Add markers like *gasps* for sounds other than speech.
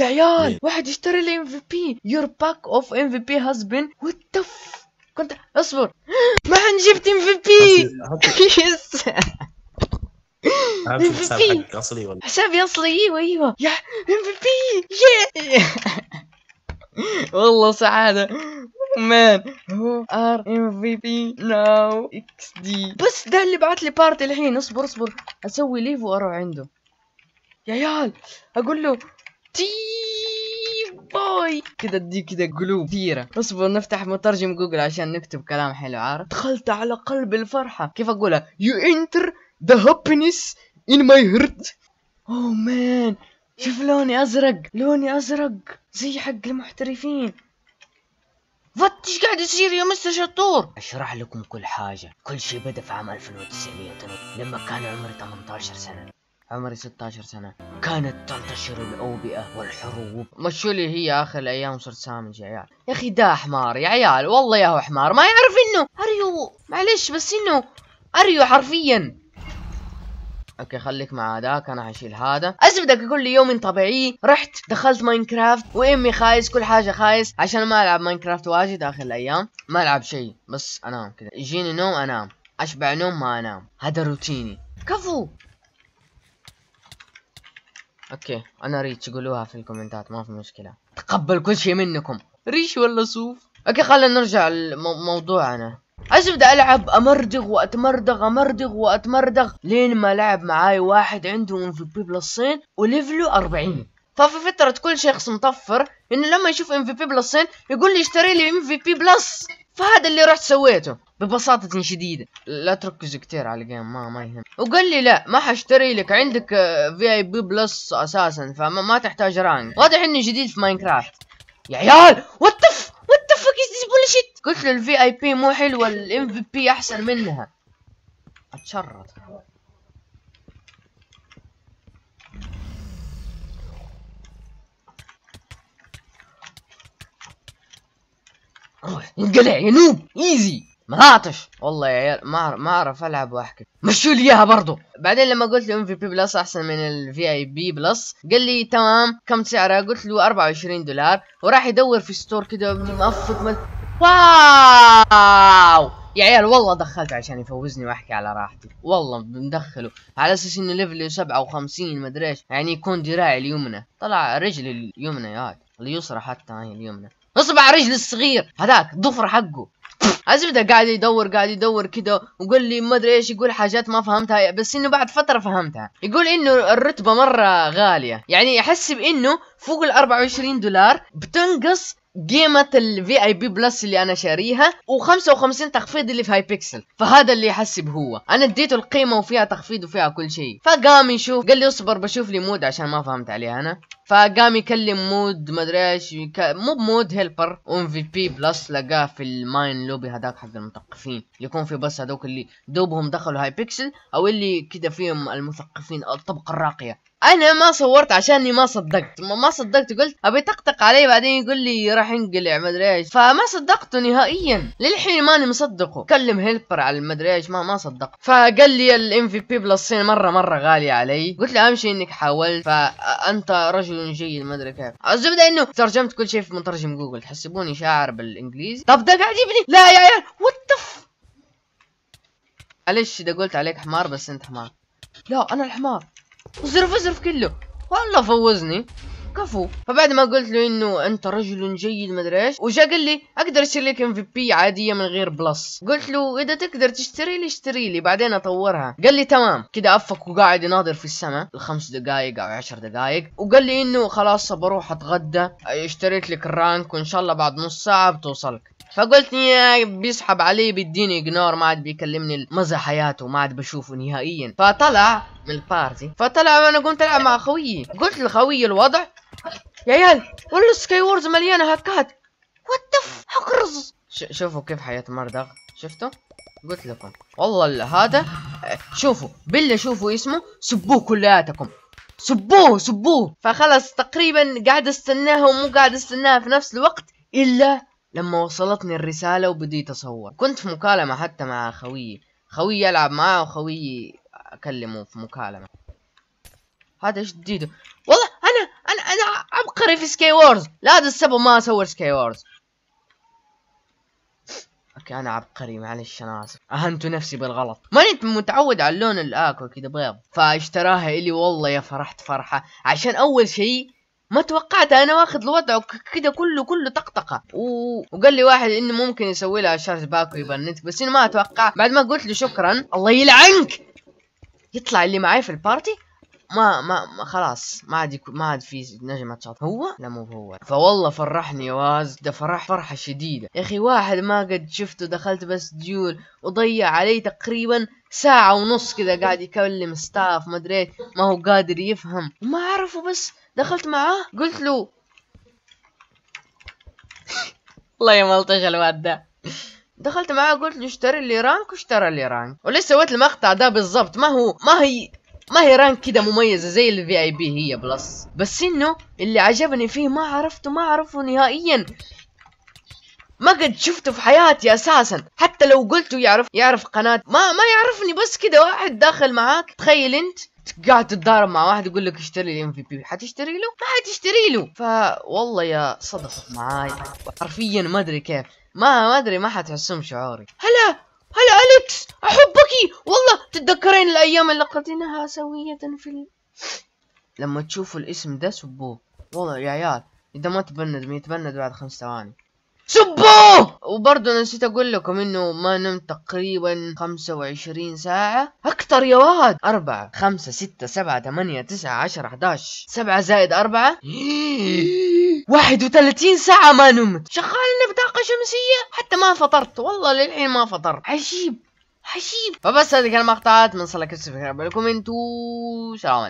يا عيال إيه. واحد يشتري لي ام في بي يور باك اوف ام في بي هاز بين وات كنت اصبر *gasps* ما جبت ام في بي يس ام في بي اصلي ولا حسابي اصلي ايوه ايوه يا ام في بي والله سعاده مان هو ار ام في بي ناو اكس دي بس ده اللي بعت لي بارتي الحين اصبر اصبر اسوي ليف واروح عنده يا عيال اقول له باي كذا دي كذا قلوب كثيره اصبر نفتح مترجم جوجل عشان نكتب كلام حلو عارف دخلت على قلب الفرحه كيف اقولها يو انتر ذا هابينس ان ماي هيرت اوه مان شوف لوني ازرق لوني ازرق زي حق المحترفين فت ايش قاعد يصير يا مستر شطور؟ اشرح لكم كل حاجة، كل شيء بدأ في عام 1900 لما كان عمري 18 سنة، عمري 16 سنة كانت تنتشر الأوبئة والحروب مشوا لي هي آخر الأيام صرت سامج يا عيال يا أخي دا حمار يا عيال والله يا هو حمار ما يعرف إنه أريو معلش بس إنه أريو حرفيا اوكي خليك مع هذاك انا هشيل هذا ازبدك كل لي يوم طبيعي رحت دخلت ماينكرافت وامي خايس كل حاجه خايس عشان ما العب ماينكرافت واجد اخر الايام ما العب شيء بس انام كذا يجيني نوم انام اشبع نوم ما انام هذا روتيني كفو اوكي انا ريتش قولوها في الكومنتات ما في مشكله تقبل كل شيء منكم ريش ولا صوف اوكي خلينا نرجع لموضوعنا ايش بدي العب امردغ واتمردغ امردغ واتمردغ لين ما لعب معاي واحد عنده ام في بي بلسين وليفله 40 ففي فترة كل شخص مطفر انه لما يشوف ام في بي بلسين يقول لي اشتري لي ام في بي بلس فهذا اللي رحت سويته ببساطة شديدة لا تركزوا كتير على الجيم ما ما يهم وقال لي لا ما حاشتري لك عندك في اي بي بلس اساسا فما ما تحتاج رانك واضح اني جديد في ماينكرافت يا عيال واتف واتفك از بولشيت قلت له الفي اي بي مو حلوة الام في بي احسن منها اتشرط انقلع يا نوب ايزي ملاطش والله يا عيال ما اعرف العب واحكي مشوا لي اياها برضه بعدين لما قلت له ام في بي بلس احسن من الفي اي بي بلس قال لي تمام كم سعرها قلت له 24 دولار وراح يدور في ستور كده مقفط مل... واو يا عيال والله دخلت عشان يفوزني واحكي على راحتي والله مدخله على اساس انه ليفل 57 مدري ايش يعني يكون دراعي اليمنى طلع رجلي اليمنى يا اليسرى حتى هاي اليمنى اصبع رجل الصغير هذاك ضفر حقه الزبده قاعد يدور قاعد يدور كذا وقال لي ما ادري ايش يقول حاجات ما فهمتها بس انه بعد فتره فهمتها يقول انه الرتبه مره غاليه يعني احس بانه فوق ال 24 دولار بتنقص قيمة الفي اي بي بلس اللي انا شاريها و55 تخفيض اللي في هاي بيكسل فهذا اللي يحسب هو انا اديته القيمة وفيها تخفيض وفيها كل شيء فقام يشوف قال لي اصبر بشوف لي مود عشان ما فهمت عليه انا فقام يكلم مود ما ادري ايش يك... مو بمود هيلبر وام في بي بلس لقاه في الماين لوبي هذاك حق المثقفين يكون في بس هذوك اللي دوبهم دخلوا هاي بيكسل او اللي كذا فيهم المثقفين الطبقه الراقيه انا ما صورت عشاني ما صدقت ما صدقت قلت ابي طقطق علي بعدين يقول لي راح ينقلع ادري ايش فما صدقته نهائيا للحين ماني مصدقه كلم هيلبر على المدري ايش ما ما صدق فقال لي الام في بي بلس مره مره غاليه علي قلت له اهم شيء انك حاولت فانت رجل شكله شيء ما ادري كيف الزبده انه ترجمت كل شيء في مترجم جوجل تحسبوني شاعر بالانجليزي طب ده قاعد يبني لا يا عيال وات ذا معلش اذا قلت عليك حمار بس انت حمار لا انا الحمار اصرف اصرف كله والله فوزني كفو فبعد ما قلت له انه انت رجل جيد ما ادري ايش وجا قال لي اقدر اشتري لك ام في بي عاديه من غير بلس قلت له اذا تقدر تشتري لي اشتري لي بعدين اطورها قال لي تمام كده افك وقاعد يناظر في السماء لخمس دقائق او عشر دقائق وقال لي انه خلاص بروح اتغدى اشتريت لك الرانك وان شاء الله بعد نص ساعه بتوصلك فقلت يا بيسحب علي بيديني اجنور ما عاد بيكلمني مزح حياته ما عاد بشوفه نهائيا فطلع من البارتي فطلع وانا قمت العب مع خويي قلت لخويي الوضع يا عيال والله سكاي وورز مليانه هاكات وات هاك رز شوفوا كيف حياه مردغ شفتوا قلت لكم والله هذا شوفوا بالله شوفوا اسمه سبوه كلياتكم سبوه سبوه فخلص تقريبا قاعد استناها ومو قاعد استناها في نفس الوقت الا لما وصلتني الرسالة وبديت اصور كنت في مكالمة حتى مع خويي خويي العب معاه وخويي اكلمه في مكالمة هذا ايش جديد والله انا عبقري في سكاي وورز لهذا السبب ما اصور سكاي وورز اوكي انا عبقري معلش انا اسف اهنت نفسي بالغلط ماني متعود على اللون الاكوا كذا بيض فاشتراها الي والله يا فرحت فرحه عشان اول شيء ما توقعت انا واخذ الوضع كده كله كله طقطقه و... وقال لي واحد انه ممكن يسوي لها شارج باك ويبنت بس انا ما اتوقع بعد ما قلت له شكرا الله يلعنك يطلع اللي معي في البارتي ما ما خلاص ما عاد ما عاد في نجمة تشاط هو لا مو هو فوالله فرحني واز ده فرح فرحة شديدة يا اخي واحد ما قد شفته دخلت بس ديول وضيع علي تقريبا ساعة ونص كذا قاعد يكلم ستاف ما ادري ما هو قادر يفهم وما اعرفه بس دخلت معاه قلت له والله يا ملطش الواد ده دخلت معاه قلت له اشتري لي رانك واشترى لي رانك ولسه سويت المقطع ده بالضبط ما هو ما هي ما هي رانك كده مميزه زي الفي اي بي هي بلس بس انه اللي عجبني فيه ما عرفته ما اعرفه نهائيا ما قد شفته في حياتي اساسا حتى لو قلته يعرف يعرف قناه ما ما يعرفني بس كده واحد داخل معاك تخيل انت قاعد تتضارب مع واحد يقول لك اشتري لي ام في بي حتشتري له ما حتشتري له ف والله يا صدق معاي حرفيا ما ادري كيف ما ما ادري ما حتحسهم شعوري هلا هلا أليكس أحبك والله تتذكرين الأيام اللي قضيناها سوية في ال... لما تشوفوا الاسم ده سبوه والله يا عيال إذا ما تبند يتبند بعد خمس ثواني سبوه وبرضه نسيت اقول لكم انه ما نمت تقريبا 25 ساعة أكثر يا واد 4 5 6 7 8 9 10 11 7 زائد 4 31 *gasps* ساعة ما نمت شغال طاقة شمسية حتى ما فطرت والله للحين ما فطرت عجيب عجيب فبس هذه كان مقطعات من صلاة كسب لكم انتو سلام